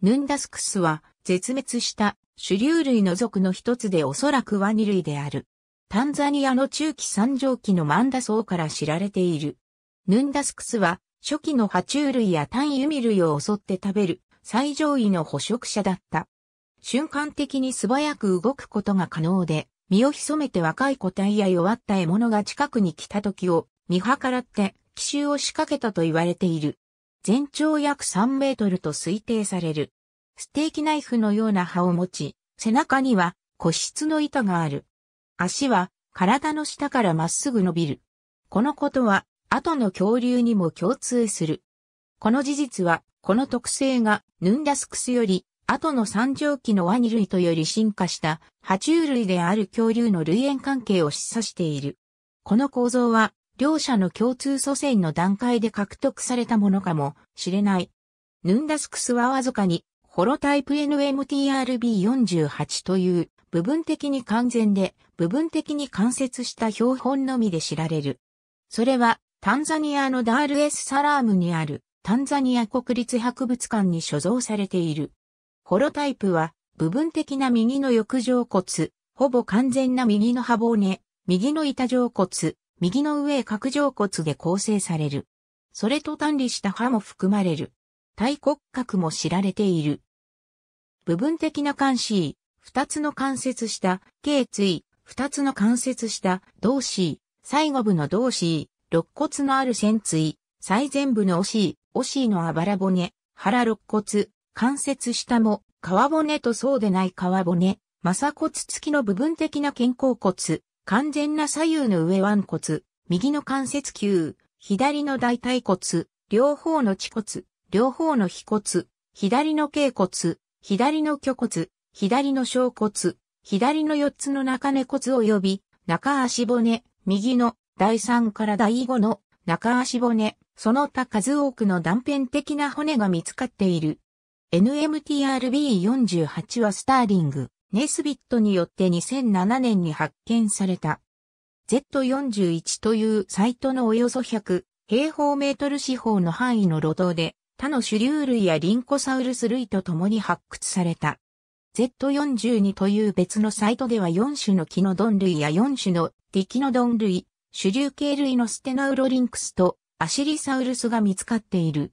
ヌンダスクスは絶滅した主流類の属の一つでおそらくワニ類である。タンザニアの中期三畳期のマンダ層から知られている。ヌンダスクスは初期の爬虫類や単ユミ類を襲って食べる最上位の捕食者だった。瞬間的に素早く動くことが可能で、身を潜めて若い個体や弱った獲物が近くに来た時を見計らって奇襲を仕掛けたと言われている。全長約3メートルと推定される。ステーキナイフのような刃を持ち、背中には個室の板がある。足は体の下からまっすぐ伸びる。このことは後の恐竜にも共通する。この事実は、この特性がヌンダスクスより後の三畳紀のワニ類とより進化した爬虫類である恐竜の類縁関係を示唆している。この構造は両者の共通祖先の段階で獲得されたものかもしれない。ヌンダスクスはわずかに、ホロタイプ NMTRB48 という部分的に完全で部分的に間接した標本のみで知られる。それはタンザニアのダールエスサラームにあるタンザニア国立博物館に所蔵されている。ホロタイプは部分的な右の翼状骨、ほぼ完全な右の歯骨、右の板状骨、右の上角上骨で構成される。それと単理した歯も含まれる。体骨格も知られている。部分的な関心。二つの関節下、頸椎、二つの関節下、胴椎、最後部の胴椎、肋骨のある線椎、最前部のおしおしのあばら骨、腹肋骨、関節下も、皮骨とそうでない皮骨、正骨付きの部分的な肩甲骨、完全な左右の上腕骨、右の関節球、左の大腿骨、両方の恥骨、両方の腓骨、左の頸骨、左の虚骨、左の小骨、左の四つの中根骨及び中足骨、右の第三から第五の中足骨、その他数多くの断片的な骨が見つかっている。NMTRB48 はスターリング、ネスビットによって2007年に発見された。Z41 というサイトのおよそ100平方メートル四方の範囲の路頭で他の種竜類やリンコサウルス類と共に発掘された。Z42 という別のサイトでは4種のキノドン類や4種のディキノドン類、主流系類のステナウロリンクスとアシリサウルスが見つかっている。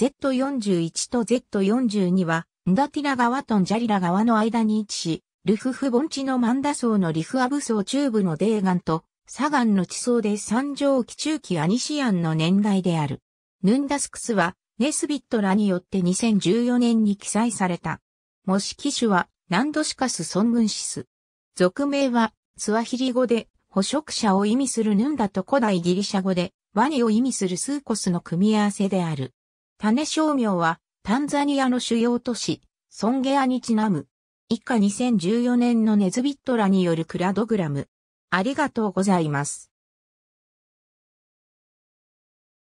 Z41 と Z42 はンダティラ川とンジャリラ川の間に位置し、ルフフ盆地のマンダ層のリフアブ層中部のデーガンと、サガンの地層で三条期中期アニシアンの年代である。ヌンダスクスは、ネスビットらによって2014年に記載された。模式種は、ナンドシカスソングンシス。俗名は、ツワヒリ語で、捕食者を意味するヌンダと古代ギリシャ語で、ワニを意味するスーコスの組み合わせである。種商名は、タンザニアの主要都市、ソンゲアにちなむ。以下2014年のネズビットらによるクラドグラム。ありがとうございます。